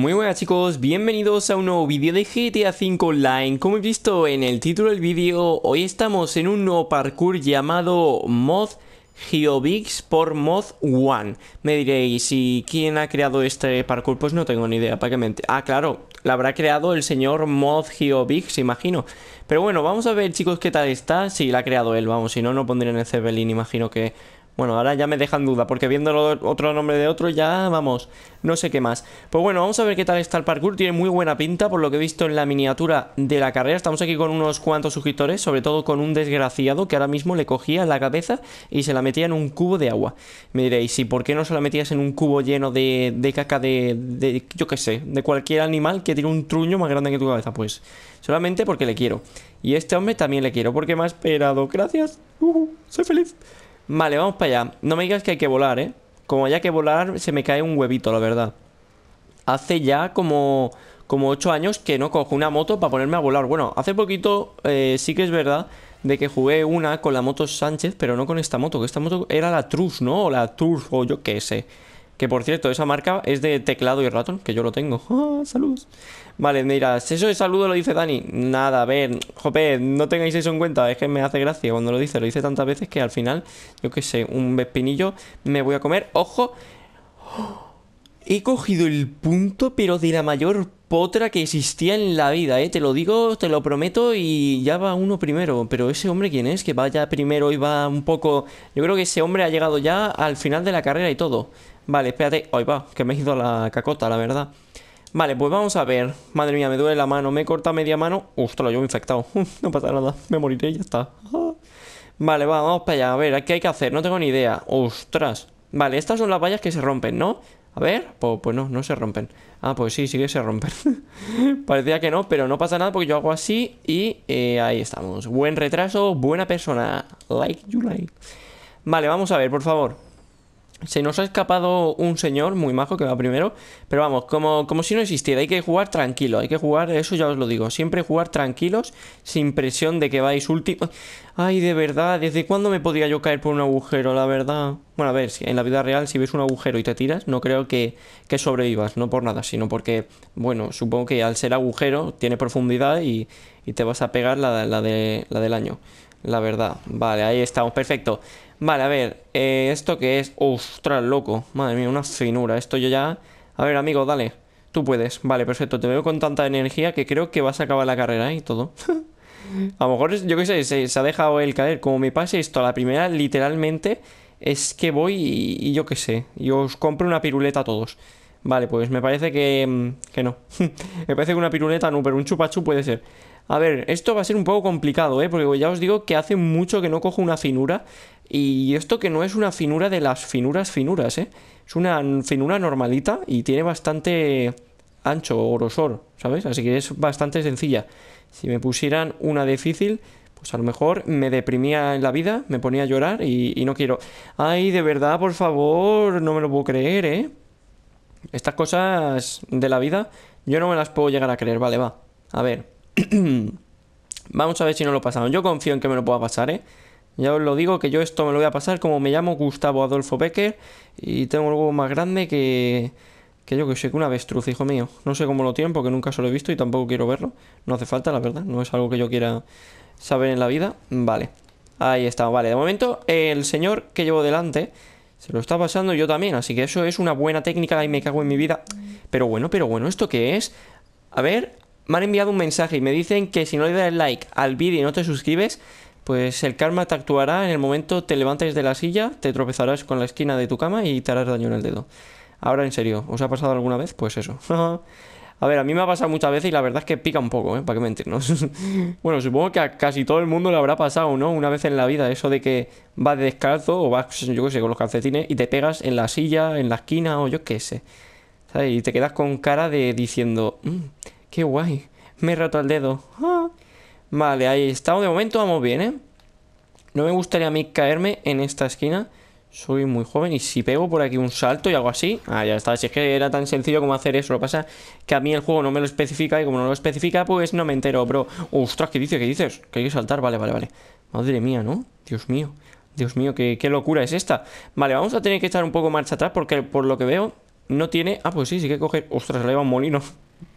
Muy buenas chicos, bienvenidos a un nuevo vídeo de GTA V Online. Como he visto en el título del vídeo, hoy estamos en un nuevo parkour llamado Mod Geobix por Mod One. Me diréis, si quién ha creado este parkour? Pues no tengo ni idea, para me Ah, claro, la habrá creado el señor Mod Geobix, imagino. Pero bueno, vamos a ver chicos qué tal está. Si la ha creado él, vamos, si no, no pondría en el Zeppelin, imagino que bueno, ahora ya me dejan duda, porque viendo otro nombre de otro ya, vamos, no sé qué más. Pues bueno, vamos a ver qué tal está el parkour. Tiene muy buena pinta, por lo que he visto en la miniatura de la carrera. Estamos aquí con unos cuantos suscriptores, sobre todo con un desgraciado que ahora mismo le cogía la cabeza y se la metía en un cubo de agua. Me diréis, ¿y por qué no se la metías en un cubo lleno de, de caca de, de, yo qué sé, de cualquier animal que tiene un truño más grande que tu cabeza? Pues solamente porque le quiero. Y este hombre también le quiero, porque me ha esperado. Gracias. soy feliz. Vale, vamos para allá No me digas que hay que volar, ¿eh? Como haya que volar, se me cae un huevito, la verdad Hace ya como... Como 8 años que no cojo una moto para ponerme a volar Bueno, hace poquito eh, sí que es verdad de que jugué una con la moto Sánchez, pero no con esta moto, que esta moto era la Trus, ¿no? O la Trus o yo qué sé. Que por cierto, esa marca es de teclado y ratón, que yo lo tengo. ¡Ah, Vale, mira, eso de saludo lo dice Dani. Nada, a ver, jope, no tengáis eso en cuenta. Es que me hace gracia cuando lo dice. Lo dice tantas veces que al final, yo qué sé, un vespinillo me voy a comer. ¡Ojo! He cogido el punto, pero de la mayor potra que existía en la vida, ¿eh? Te lo digo, te lo prometo y ya va uno primero. Pero ese hombre, ¿quién es? Que vaya primero y va un poco... Yo creo que ese hombre ha llegado ya al final de la carrera y todo. Vale, espérate. Hoy va, que me he ido a la cacota, la verdad. Vale, pues vamos a ver. Madre mía, me duele la mano. Me he cortado media mano. Ostras, lo he infectado. no pasa nada. Me moriré y ya está. vale, vamos para allá. A ver, ¿qué hay que hacer? No tengo ni idea. Ostras. Vale, estas son las vallas que se rompen, ¿no? A ver, pues, pues no, no se rompen. Ah, pues sí, sí que se rompen. Parecía que no, pero no pasa nada porque yo hago así y eh, ahí estamos. Buen retraso, buena persona. Like you like. Vale, vamos a ver, por favor. Se nos ha escapado un señor muy majo que va primero, pero vamos, como, como si no existiera, hay que jugar tranquilo, hay que jugar, eso ya os lo digo, siempre jugar tranquilos, sin presión de que vais último. Ay, de verdad, ¿desde cuándo me podría yo caer por un agujero, la verdad? Bueno, a ver, en la vida real si ves un agujero y te tiras, no creo que, sobrevivas, no por nada, sino porque, bueno, supongo que al ser agujero tiene profundidad y, y te vas a pegar la, de, la del año, la verdad. Vale, ahí estamos, perfecto. Vale, a ver, eh, ¿esto que es? ¡Ostras, loco! Madre mía, una finura. Esto yo ya... A ver, amigo, dale. Tú puedes. Vale, perfecto. Te veo con tanta energía que creo que vas a acabar la carrera ¿eh? y todo. a lo mejor, yo qué sé, se, ha dejado el caer. Como me pase esto a la primera, literalmente, es que voy y, y yo qué sé. Y os compro una piruleta a todos. Vale, pues me parece que, mm, que no. me parece que una piruleta no, pero un chupachu puede ser. A ver, esto va a ser un poco complicado, ¿eh? Porque ya os digo que hace mucho que no cojo una finura. Y esto que no es una finura de las finuras finuras, ¿eh? Es una finura normalita y tiene bastante ancho o grosor, ¿sabes? Así que es bastante sencilla. Si me pusieran una difícil, pues a lo mejor me deprimía en la vida, me ponía a llorar y, y no quiero... Ay, de verdad, por favor, no me lo puedo creer, ¿eh? Estas cosas de la vida, yo no me las puedo llegar a creer. Vale, va. A ver. Vamos a ver si no lo pasaron. Yo confío en que me lo pueda pasar, ¿eh? Ya os lo digo que yo esto me lo voy a pasar como me llamo Gustavo Adolfo Becker y tengo algo más grande que, que yo que sé, que una avestruz, hijo mío. No sé cómo lo tienen porque nunca se lo he visto y tampoco quiero verlo. No hace falta, la verdad. No es algo que yo quiera saber en la vida. Vale. Ahí está. Vale, de momento el señor que llevo delante se lo está pasando yo también, así que eso es una buena técnica, ahí me cago en mi vida. Pero bueno, pero bueno, ¿esto qué es? A ver, me han enviado un mensaje y me dicen que si no le das like al vídeo y no te suscribes, pues el karma te actuará en el momento te levantes de la silla, te tropezarás con la esquina de tu cama y te harás daño en el dedo. Ahora en serio, ¿os ha pasado alguna vez? Pues eso. A ver, a mí me ha pasado muchas veces y la verdad es que pica un poco, ¿eh? ¿Para qué mentirnos? bueno, supongo que a casi todo el mundo le habrá pasado, ¿no? Una vez en la vida, eso de que vas descalzo o vas, yo qué sé, con los calcetines y te pegas en la silla, en la esquina o yo qué sé. ¿Sabes? Y te quedas con cara de diciendo, mm, qué guay, me he roto el dedo. Ah. Vale, ahí estamos. De momento vamos bien, ¿eh? No me gustaría a mí caerme en esta esquina. Soy muy joven y si pego por aquí un salto y algo así Ah, ya está, si es que era tan sencillo como hacer eso Lo que pasa que a mí el juego no me lo especifica Y como no lo especifica, pues no me entero, bro Ostras, ¿qué dices? ¿Qué dices? Que hay que saltar, vale, vale, vale Madre mía, ¿no? Dios mío Dios mío, qué, locura es esta Vale, vamos a tener que echar un poco marcha atrás Porque por lo que veo, no tiene... Ah, pues sí, sí que coge... Ostras, se ha llevado un molino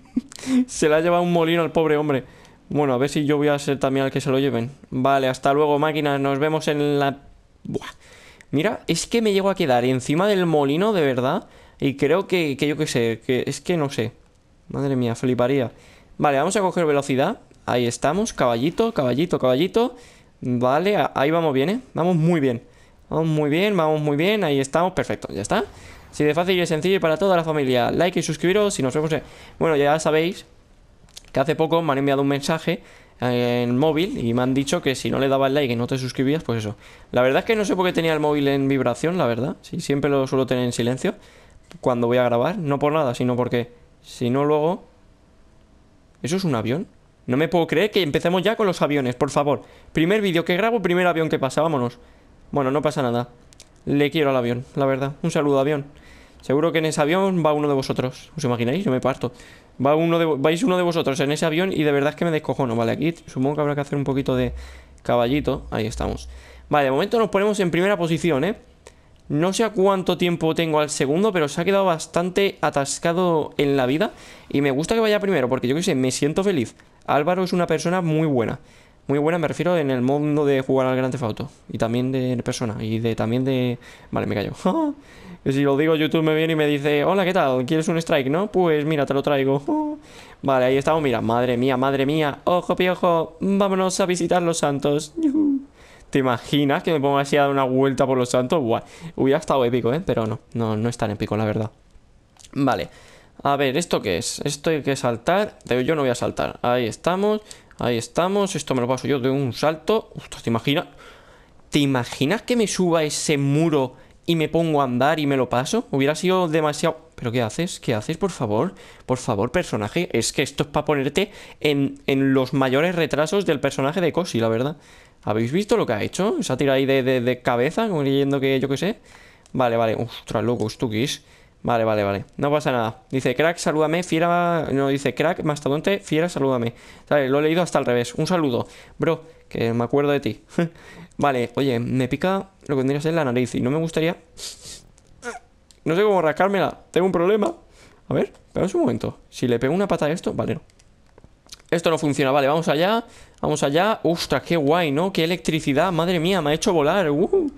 Se le ha llevado un molino al pobre hombre Bueno, a ver si yo voy a ser también al que se lo lleven Vale, hasta luego, máquina Nos vemos en la... Buah Mira, es que me llego a quedar encima del molino, de verdad. Y creo que, que yo qué sé, que es que no sé. Madre mía, fliparía. Vale, vamos a coger velocidad. Ahí estamos, caballito, caballito, caballito. Vale, ahí vamos bien, ¿eh? Vamos muy bien. Vamos muy bien, vamos muy bien. Ahí estamos, perfecto, ya está. Si de fácil y sencillo para toda la familia. Like y suscribiros y nos vemos. Bueno, ya sabéis que hace poco me han enviado un mensaje en móvil y me han dicho que si no le dabas like y no te suscribías, pues eso. La verdad es que no sé por qué tenía el móvil en vibración, la verdad. Si siempre lo suelo tener en silencio cuando voy a grabar, no por nada, sino porque si no luego... ¿Eso es un avión? No me puedo creer que empecemos ya con los aviones, por favor. Primer vídeo que grabo, primer avión que pasa, vámonos. Bueno, no pasa nada. Le quiero al avión, la verdad. Un saludo, avión. Seguro que en ese avión va uno de vosotros. ¿Os imagináis? Yo me parto. Va uno de, vais uno de vosotros en ese avión y de verdad es que me descojono. Vale, aquí supongo que habrá que hacer un poquito de caballito. Ahí estamos. Vale, de momento nos ponemos en primera posición, ¿eh? No sé a cuánto tiempo tengo al segundo, pero se ha quedado bastante atascado en la vida. Y me gusta que vaya primero, porque yo qué sé, me siento feliz. Álvaro es una persona muy buena. Muy buena me refiero en el mundo de jugar al Grand Theft Auto. Y también de persona. Y de también de... Vale, me callo. si lo digo, YouTube me viene y me dice, hola, ¿qué tal? ¿Quieres un strike, no? Pues mira, te lo traigo. vale, ahí estamos. Mira, madre mía, madre mía. Ojo, piojo. Vámonos a visitar los santos. ¿Te imaginas que me pongo así a dar una vuelta por los santos? Buah, hubiera estado épico, ¿eh? Pero no, no, no es tan épico, la verdad. Vale. A ver, ¿esto qué es? Esto hay que saltar. yo no voy a saltar. Ahí estamos. Ahí estamos, esto me lo paso yo de un salto. Ostras, ¿te imaginas? ¿Te imaginas que me suba ese muro y me pongo a andar y me lo paso? Hubiera sido demasiado... ¿Pero qué haces? ¿Qué haces, por favor? Por favor, personaje. Es que esto es para ponerte en, en los mayores retrasos del personaje de Cosi, la verdad. ¿Habéis visto lo que ha hecho? Se ha tirado ahí de, cabeza, como leyendo que yo qué sé. Vale, vale. Ostras, loco, ¿esto qué es? Vale, vale, vale. No pasa nada. Dice, crack, salúdame, fiera... No, dice, crack, mastodonte, fiera, salúdame. lo he leído hasta al revés. Un saludo. Bro, que me acuerdo de ti. vale, oye, me pica lo que tendría que ser la nariz y no me gustaría... No sé cómo rascármela. Tengo un problema. A ver, espera un momento. Si le pego una pata a esto... Vale, no. Esto no funciona. Vale, vamos allá. Vamos allá. Ostras, qué guay, ¿no? Qué electricidad. Madre mía, me ha hecho volar. Uh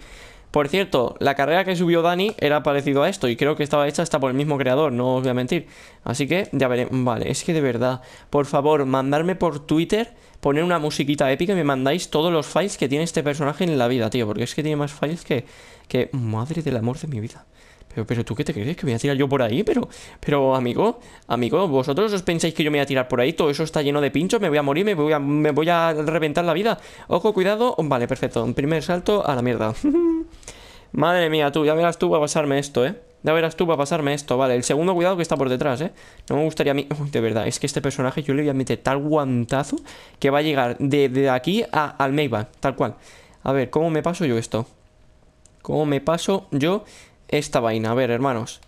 por cierto, la carrera que subió Dani era parecido a esto y creo que estaba hecha hasta por el mismo creador, no os voy a mentir. Así que ya veré. Vale, es que de verdad, por favor, mandarme por Twitter, poner una musiquita épica y me mandáis todos los files que tiene este personaje en la vida, tío. Porque es que tiene más files que... que... Madre del amor de mi vida. Pero, pero, tú qué te crees que voy a tirar yo por ahí, pero, pero amigo, amigo, vosotros os pensáis que yo me voy a tirar por ahí, todo eso está lleno de pinchos, me voy a morir, me voy a, me voy a reventar la vida. Ojo, cuidado, vale, perfecto, primer salto a la mierda. Madre mía, tú, ya verás tú va a pasarme esto, ¿eh? Ya verás tú va a pasarme esto, vale. El segundo cuidado que está por detrás, ¿eh? No me gustaría a mí... Uy, de verdad, es que este personaje yo le voy a meter tal guantazo que va a llegar de, aquí al Meiba, tal cual. A ver, ¿cómo me paso yo esto? ¿Cómo me paso yo esta vaina? A ver, hermanos.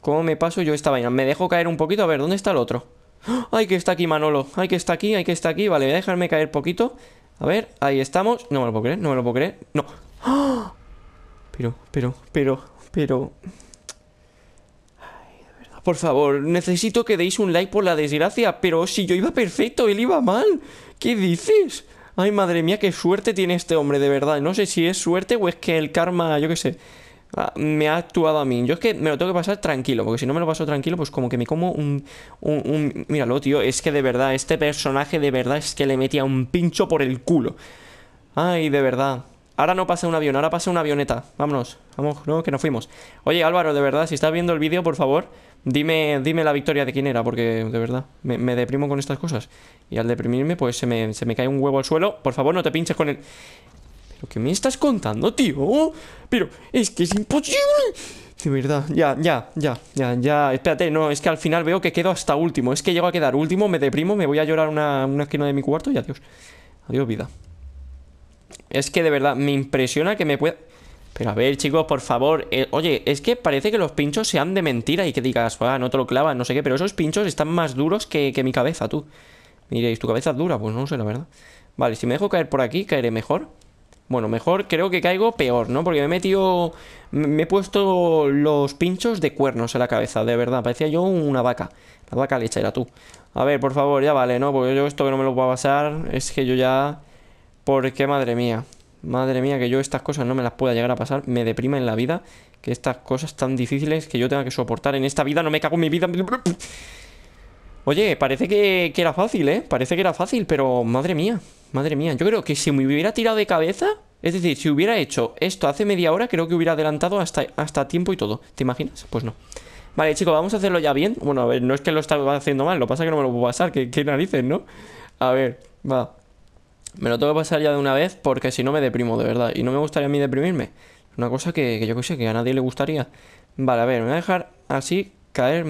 ¿Cómo me paso yo esta vaina? Me dejo caer un poquito. A ver, ¿dónde está el otro? ¡Ah! ¡Ay, que está aquí Manolo! ¡Ay, que está aquí! ¡Ay, que está aquí! Vale, voy a dejarme caer poquito. A ver, ahí estamos. No me lo puedo creer, no me lo puedo creer. ¡No! ¡Ah! Pero, pero, pero, pero... por favor, necesito que deis un like por la desgracia, pero si yo iba perfecto, él iba mal. ¿Qué dices? Ay, madre mía, qué suerte tiene este hombre, de verdad. No sé si es suerte o es que el karma, yo qué sé, ah, me ha actuado a mí. Yo es que me lo tengo que pasar tranquilo, porque si no me lo paso tranquilo, pues como que me como un, un... Míralo, tío, es que de verdad, este personaje de verdad es que le metía un pincho por el culo. Ay, de verdad. Ahora no pasa un avión, ahora pasa una avioneta. Vámonos, vamos, no, que nos fuimos. Oye, Álvaro, de verdad, si estás viendo el vídeo, por favor, dime, dime la victoria de quién era, porque de verdad, me, deprimo con estas cosas. Y al deprimirme, pues se me, se me, cae un huevo al suelo. Por favor, no te pinches con el. ¿Pero qué me estás contando, tío? Pero es que es imposible. De verdad, ya, ya, ya, ya, ya. Espérate, no, es que al final veo que quedo hasta último. Es que llego a quedar último, me deprimo, me voy a llorar una, una esquina de mi cuarto y adiós. Adiós, vida. Es que de verdad me impresiona que me pueda... Pero a ver, chicos, por favor. Eh, oye, es que parece que los pinchos sean de mentira y que digas, ah, no te lo clavan, no sé qué. Pero esos pinchos están más duros que, que mi cabeza, tú. Miréis, ¿tu cabeza es dura? Pues no sé, la verdad. Vale, si me dejo caer por aquí, caeré mejor. Bueno, mejor creo que caigo peor, ¿no? Porque me he metido... Me he puesto los pinchos de cuernos en la cabeza, de verdad. Parecía yo una vaca. La vaca lechera, tú. A ver, por favor, ya vale, ¿no? Porque yo esto que no me lo puedo pasar. Es que yo ya... Porque madre mía, madre mía, que yo estas cosas no me las pueda llegar a pasar, me deprima en la vida que estas cosas tan difíciles que yo tenga que soportar en esta vida, no me cago en mi vida. Oye, parece que, que, era fácil, ¿eh? Parece que era fácil, pero madre mía, madre mía. Yo creo que si me hubiera tirado de cabeza, es decir, si hubiera hecho esto hace media hora, creo que hubiera adelantado hasta, hasta tiempo y todo. ¿Te imaginas? Pues no. Vale, chicos, vamos a hacerlo ya bien. Bueno, a ver, no es que lo estaba haciendo mal, lo pasa que no me lo puedo pasar, que, que narices, ¿no? A ver, va. Me lo tengo que pasar ya de una vez porque si no me deprimo, de verdad. Y no me gustaría a mí deprimirme. Una cosa que, yo que sé, que a nadie le gustaría. Vale, a ver, me voy a dejar así caer.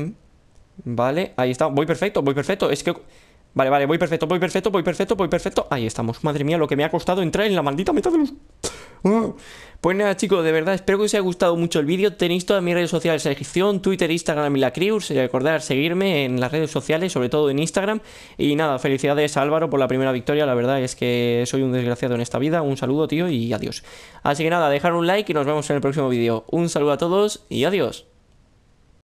Vale, ahí está. Voy perfecto, voy perfecto. Es que... Vale, vale, voy perfecto, voy perfecto, voy perfecto, voy perfecto. Ahí estamos. Madre mía, lo que me ha costado entrar en la maldita meta de los... Pues nada, chicos, de verdad, espero que os haya gustado mucho el vídeo. Tenéis todas mis redes sociales en descripción, Twitter, Instagram y la Recordad seguirme en las redes sociales, sobre todo en Instagram. Y nada, felicidades a Álvaro por la primera victoria. La verdad es que soy un desgraciado en esta vida. Un saludo, tío, y adiós. Así que nada, dejar un like y nos vemos en el próximo vídeo. Un saludo a todos y adiós.